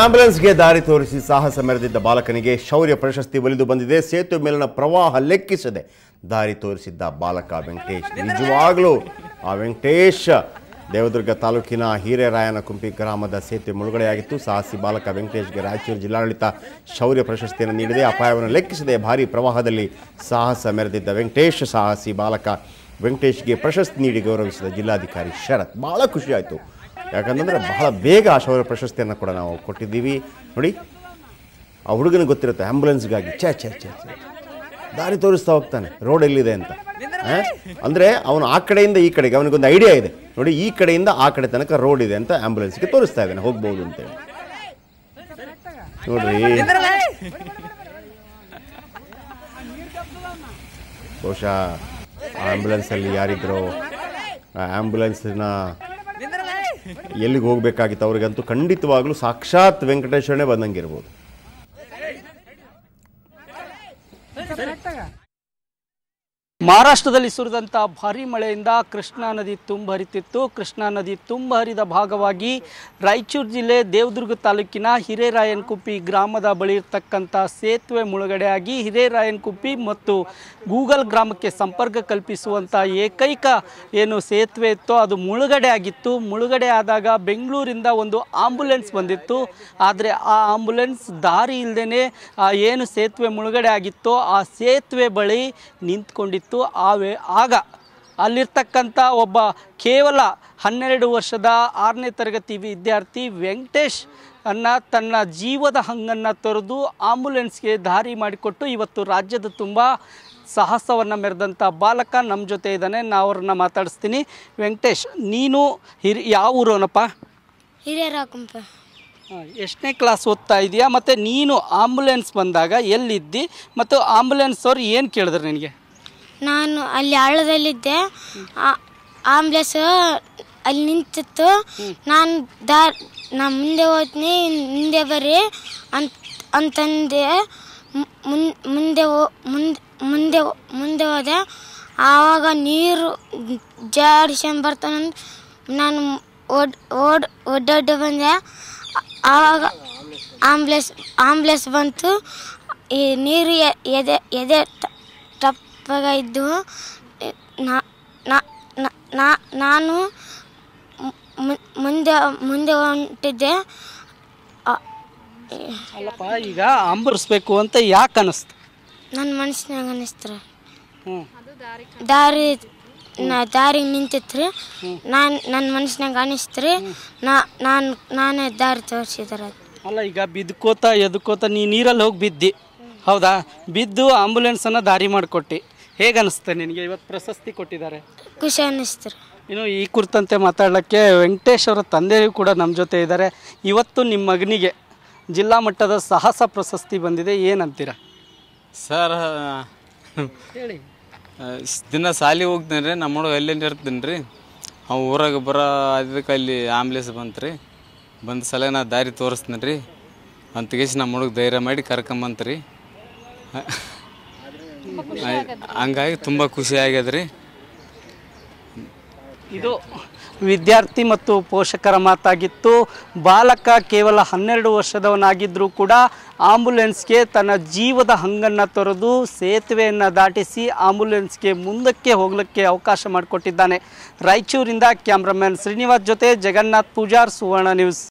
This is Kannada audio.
ಆಂಬ್ಯುಲೆನ್ಸ್ಗೆ ದಾರಿ ತೋರಿಸಿ ಸಾಹಸ ಮೆರೆದಿದ್ದ ಬಾಲಕನಿಗೆ ಶೌರ್ಯ ಪ್ರಶಸ್ತಿ ಒಲಿದು ಬಂದಿದೆ ಸೇತುವೆ ಮೇಲಿನ ಪ್ರವಾಹ ಲೆಕ್ಕಿಸದೆ ದಾರಿ ತೋರಿಸಿದ್ದ ಬಾಲಕ ವೆಂಕಟೇಶ್ ನಿಜವಾಗ್ಲೂ ಆ ವೆಂಕಟೇಶ್ ದೇವದುರ್ಗ ತಾಲೂಕಿನ ಕುಂಪಿ ಗ್ರಾಮದ ಸೇತುವೆ ಮುಳುಗಡೆಯಾಗಿತ್ತು ಸಾಹಸಿ ಬಾಲಕ ವೆಂಕಟೇಶ್ಗೆ ರಾಯಚೂರು ಜಿಲ್ಲಾಡಳಿತ ಶೌರ್ಯ ಪ್ರಶಸ್ತಿಯನ್ನು ನೀಡಿದೆ ಅಪಾಯವನ್ನು ಲೆಕ್ಕಿಸದೆ ಭಾರಿ ಪ್ರವಾಹದಲ್ಲಿ ಸಾಹಸ ಮೆರೆದಿದ್ದ ವೆಂಕಟೇಶ್ ಸಾಹಸಿ ಬಾಲಕ ವೆಂಕಟೇಶ್ಗೆ ಪ್ರಶಸ್ತಿ ನೀಡಿ ಗೌರವಿಸಿದ ಜಿಲ್ಲಾಧಿಕಾರಿ ಶರತ್ ಭಾಳ ಖುಷಿಯಾಯಿತು ಯಾಕಂತಂದರೆ ಬಹಳ ಬೇಗ ಆ ಶೌರ್ಯ ಪ್ರಶಸ್ತಿಯನ್ನು ಕೂಡ ನಾವು ಕೊಟ್ಟಿದ್ದೀವಿ ನೋಡಿ ಆ ಹುಡುಗನಿಗೆ ಗೊತ್ತಿರುತ್ತೆ ಆ್ಯಂಬುಲೆನ್ಸ್ಗಾಗಿ ಚ ಛೇ ಚೇ ದಾರಿ ತೋರಿಸ್ತಾ ಹೋಗ್ತಾನೆ ರೋಡ್ ಎಲ್ಲಿದೆ ಅಂತ ಅಂದರೆ ಅವನು ಆ ಕಡೆಯಿಂದ ಈ ಕಡೆಗೆ ಅವನಿಗೊಂದು ಐಡಿಯಾ ಇದೆ ನೋಡಿ ಈ ಕಡೆಯಿಂದ ಆ ಕಡೆ ತನಕ ರೋಡ್ ಇದೆ ಅಂತ ಆ್ಯಂಬುಲೆನ್ಸ್ಗೆ ತೋರಿಸ್ತಾ ಇದ್ದಾನೆ ಹೋಗ್ಬೋದು ಅಂತೇಳಿ ನೋಡ್ರಿ ಬಹುಶಃ ಆ್ಯಂಬುಲೆನ್ಸಲ್ಲಿ ಯಾರಿದ್ರು ಆ್ಯಂಬುಲೆನ್ಸಿನ ಎಲ್ಲಿಗೆ ಹೋಗಬೇಕಾಗಿತ್ತು ಅವ್ರಿಗಂತೂ ಖಂಡಿತವಾಗ್ಲೂ ಸಾಕ್ಷಾತ್ ವೆಂಕಟೇಶ್ವರನೇ ಬಂದಂಗೆ ಇರ್ಬೋದು ಮಹಾರಾಷ್ಟ್ರದಲ್ಲಿ ಸುರಿದಂಥ ಭಾರೀ ಮಳೆಯಿಂದ ಕೃಷ್ಣಾ ನದಿ ತುಂಬ ಹರಿತಿತ್ತು ಕೃಷ್ಣಾ ನದಿ ತುಂಬ ಹರಿದ ಭಾಗವಾಗಿ ರಾಯಚೂರು ಜಿಲ್ಲೆ ದೇವದುರ್ಗ ತಾಲೂಕಿನ ಹಿರೇರಾಯನಕುಪ್ಪಿ ಗ್ರಾಮದ ಬಳಿ ಇರತಕ್ಕಂಥ ಸೇತುವೆ ಮುಳುಗಡೆಯಾಗಿ ಹಿರೇರಾಯನಕುಪ್ಪಿ ಮತ್ತು ಗೂಗಲ್ ಗ್ರಾಮಕ್ಕೆ ಸಂಪರ್ಕ ಕಲ್ಪಿಸುವಂಥ ಏಕೈಕ ಏನು ಸೇತುವೆ ಇತ್ತು ಅದು ಮುಳುಗಡೆ ಆಗಿತ್ತು ಮುಳುಗಡೆ ಆದಾಗ ಬೆಂಗಳೂರಿಂದ ಒಂದು ಆಂಬ್ಯುಲೆನ್ಸ್ ಬಂದಿತ್ತು ಆದರೆ ಆ ಆಂಬ್ಯುಲೆನ್ಸ್ ದಾರಿ ಇಲ್ಲದೇ ಏನು ಸೇತುವೆ ಮುಳುಗಡೆ ಆಗಿತ್ತೋ ಆ ಸೇತುವೆ ಬಳಿ ನಿಂತ್ಕೊಂಡಿತ್ತು ಮತ್ತು ಆವೆ ಆಗ ಅಲ್ಲಿರ್ತಕ್ಕಂಥ ಒಬ್ಬ ಕೇವಲ ಹನ್ನೆರಡು ವರ್ಷದ ಆರನೇ ತರಗತಿ ವಿದ್ಯಾರ್ಥಿ ವೆಂಕಟೇಶ್ ಅನ್ನು ತನ್ನ ಜೀವದ ಹಂಗನ್ನು ತೊರೆದು ಆಂಬುಲೆನ್ಸ್ಗೆ ದಾರಿ ಮಾಡಿಕೊಟ್ಟು ಇವತ್ತು ರಾಜ್ಯದ ತುಂಬ ಸಾಹಸವನ್ನು ಮೆರೆದಂಥ ಬಾಲಕ ನಮ್ಮ ಜೊತೆ ಇದ್ದಾನೆ ನಾವು ಅವ್ರನ್ನ ಮಾತಾಡಿಸ್ತೀನಿ ವೆಂಕಟೇಶ್ ನೀನು ಹಿರಿ ಯಾವ ಊರೋನಪ್ಪ ಹಿರಿಯರಾಕುಂಪ ಎಷ್ಟನೇ ಕ್ಲಾಸ್ ಓದ್ತಾ ಇದೆಯಾ ಮತ್ತು ನೀನು ಆಂಬುಲೆನ್ಸ್ ಬಂದಾಗ ಎಲ್ಲಿದ್ದಿ ಮತ್ತು ಆಂಬುಲೆನ್ಸ್ ಅವ್ರು ಏನು ಕೇಳಿದ್ರು ನಿನಗೆ ನಾನು ಅಲ್ಲಿ ಹಳ್ಳದಲ್ಲಿದ್ದೆ ಆಂಬ್ಲೆನ್ಸ್ ಅಲ್ಲಿ ನಿಂತಿತ್ತು ನಾನು ದಾ ನಾ ಮುಂದೆ ಹೋದ್ನಿ ಮುಂದೆ ಬರ್ರಿ ಅಂತ ಅಂತಂದೆ ಮುಂದೆ ಮುಂದೆ ಮುಂದೆ ಮುಂದೆ ಹೋದೆ ಆವಾಗ ನೀರು ಜಾಡಿಸ್ಕೊಂಡು ಬರ್ತಾನಂದು ನಾನು ಓಡ್ ಓಡ್ ಒಡ್ಡೊಡ್ಡ ಬಂದೆ ಆವಾಗ ಆಂಬ್ಲೆನ್ಸ್ ಆಂಬ್ಲೆನ್ಸ್ ಬಂತು ಈ ನೀರು ಎದೆ ಎದೆ ಇವಾಗ ಇದ್ದು ನಾನು ಮುಂದೆ ಮುಂದೆ ಹೊಂಟಿದ್ದೆ ಅಲ್ಲಪ್ಪ ಈಗ ಅಂಬರಿಸ್ಬೇಕು ಅಂತ ಯಾಕೆ ಅನಿಸ್ತು ನನ್ನ ಮನಸ್ಸಿನಾಗ ಅನಿಸ್ತಾರೆ ದಾರಿ ನಾ ದಾರಿ ನಿಂತಿತ್ರಿ ನಾನು ನನ್ನ ಮನಸ್ಸಿನಾಗ ಅನಿಸ್ತ್ರಿ ನಾನು ನಾನೇ ದಾರಿ ತೋರಿಸಿದಾರ ಅಲ್ಲ ಈಗ ಬಿದ್ಕೋತ ಎದ್ಕೋತ ನೀ ನೀರಲ್ಲಿ ಹೋಗಿ ಬಿದ್ದಿ ಹೌದಾ ಬಿದ್ದು ಆಂಬುಲೆನ್ಸನ್ನು ದಾರಿ ಮಾಡಿಕೊಟ್ಟು ಹೇಗೆ ನಿನಗೆ ಇವತ್ತು ಪ್ರಶಸ್ತಿ ಕೊಟ್ಟಿದ್ದಾರೆ ಖುಷಿ ಅನ್ನಿಸ್ತಾರೆ ಇನ್ನು ಈ ಕುರಿತಂತೆ ಮಾತಾಡೋಕ್ಕೆ ವೆಂಕಟೇಶ್ ಅವರ ತಂದೆಯೂ ಕೂಡ ನಮ್ಮ ಜೊತೆ ಇದ್ದಾರೆ ಇವತ್ತು ನಿಮ್ಮ ಮಗನಿಗೆ ಜಿಲ್ಲಾ ಮಟ್ಟದ ಸಾಹಸ ಪ್ರಶಸ್ತಿ ಬಂದಿದೆ ಏನಂತೀರ ಸರ್ ಹೇಳಿ ದಿನ ಸಾಲಿ ಹೋಗ್ತೀನಿ ರೀ ನಮ್ಮ ಹುಡುಗ ಎಲ್ಲಿಂದ ಇರ್ತೀನಿ ರೀ ಅವ್ನು ಊರಾಗೆ ಬರೋ ಅದಕ್ಕೆ ಅಲ್ಲಿ ಆ್ಯಂಬುಲೆನ್ಸ್ ಬಂತು ರೀ ಬಂದ ಸಲ ನಾ ದಾರಿ ತೋರಿಸ್ತೀನಿ ರೀ ಅಂತಗೇಶ್ ನಮ್ಮ ಹುಡುಗ ಧೈರ್ಯ ಮಾಡಿ ಹಾಂ ಹಂಗಾಗಿ ತುಂಬ ಖುಷಿ ಆಗ್ಯದ ಇದು ವಿದ್ಯಾರ್ಥಿ ಮತ್ತು ಪೋಷಕರ ಮಾತಾಗಿತ್ತು ಬಾಲಕ ಕೇವಲ ಹನ್ನೆರಡು ವರ್ಷದವನಾಗಿದ್ದರೂ ಕೂಡ ಆಂಬುಲೆನ್ಸ್ಗೆ ತನ್ನ ಜೀವದ ಹಂಗನ್ನು ತೊರೆದು ಸೇತುವೆಯನ್ನು ದಾಟಿಸಿ ಆಂಬುಲೆನ್ಸ್ಗೆ ಮುಂದಕ್ಕೆ ಹೋಗಲಿಕ್ಕೆ ಅವಕಾಶ ಮಾಡಿಕೊಟ್ಟಿದ್ದಾನೆ ರಾಯಚೂರಿಂದ ಕ್ಯಾಮ್ರಾಮನ್ ಶ್ರೀನಿವಾಸ್ ಜೊತೆ ಜಗನ್ನಾಥ್ ಪೂಜಾರ್ ಸುವರ್ಣ ನ್ಯೂಸ್